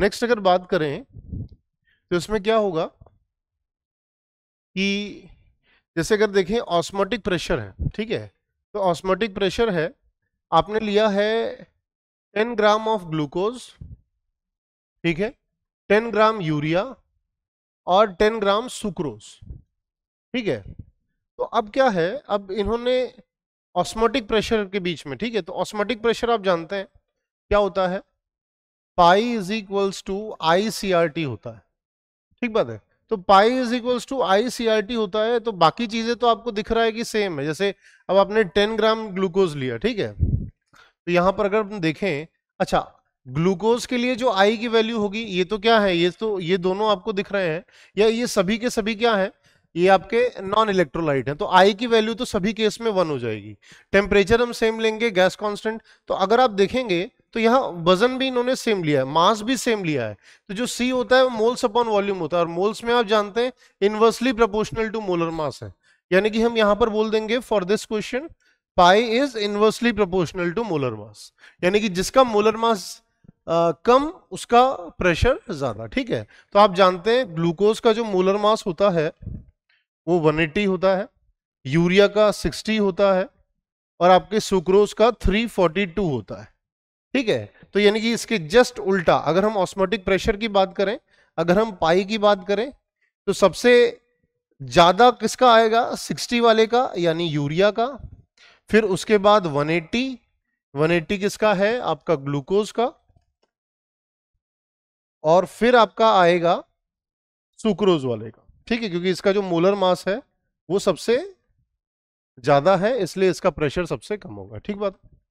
next अगर बात करें तो इसमें क्या होगा कि जैसे अगर देखें ऑस्मोटिक प्रेशर है ठीक है तो ऑस्मोटिक प्रेशर है आपने लिया है टेन ग्राम ऑफ ग्लूकोज ठीक है टेन ग्राम यूरिया और टेन ग्राम सुक्रोज ठीक है तो अब क्या है अब इन्होंने ऑस्मोटिक प्रेशर के बीच में ठीक है तो ऑस्मोटिक प्रेशर आप जानते हैं क्या होता है pi is equals to I C R T होता है ठीक बात है तो pi is equals to I C R T होता है तो बाकी चीजें तो आपको दिख रहा है कि सेम है जैसे अब आपने टेन ग्राम ग्लूकोज लिया ठीक है तो यहां पर अगर हम देखें अच्छा ग्लूकोज के लिए जो आई की वैल्यू होगी ये तो क्या है ये तो ये दोनों आपको दिख रहे हैं या ये सभी के सभी क्या है ये आपके नॉन इलेक्ट्रोलाइट हैं तो आई की वैल्यू तो सभी केस में वन हो जाएगी टेम्परेचर हम सेम लेंगे गैस कांस्टेंट तो अगर आप देखेंगे तो यहाँ वजन भी इन्होंने सेम लिया है मास भी सेम लिया है तो जो सी होता है वो मोल्स अपॉन वॉल्यूम होता है और मोल्स में आप जानते हैं inversely proportional to molar mass है यानी कि हम यहाँ पर बोल देंगे for this question pi is inversely proportional to molar mass यानी कि जिसका मोलर मास कम उसका प्रेशर ज्यादा ठीक है तो आप जानते हैं ग्लूकोज का जो मोलर मास होता है वो एट्टी होता है यूरिया का सिक्सटी होता है और आपके सुक्रोज का टू होता है ठीक है तो यानी कि इसके जस्ट उल्टा अगर हम ऑस्मोटिक प्रेशर की बात करें अगर हम पाई की बात करें तो सबसे ज़्यादा किसका आएगा 60 वाले का यानी यूरिया का फिर उसके बाद 180 180 किसका है आपका ग्लूकोज का और फिर आपका आएगा सुक्रोज वाले का ठीक है क्योंकि इसका जो मोलर मास है वो सबसे ज़्यादा है इसलिए इसका प्रेशर सबसे कम होगा ठीक बात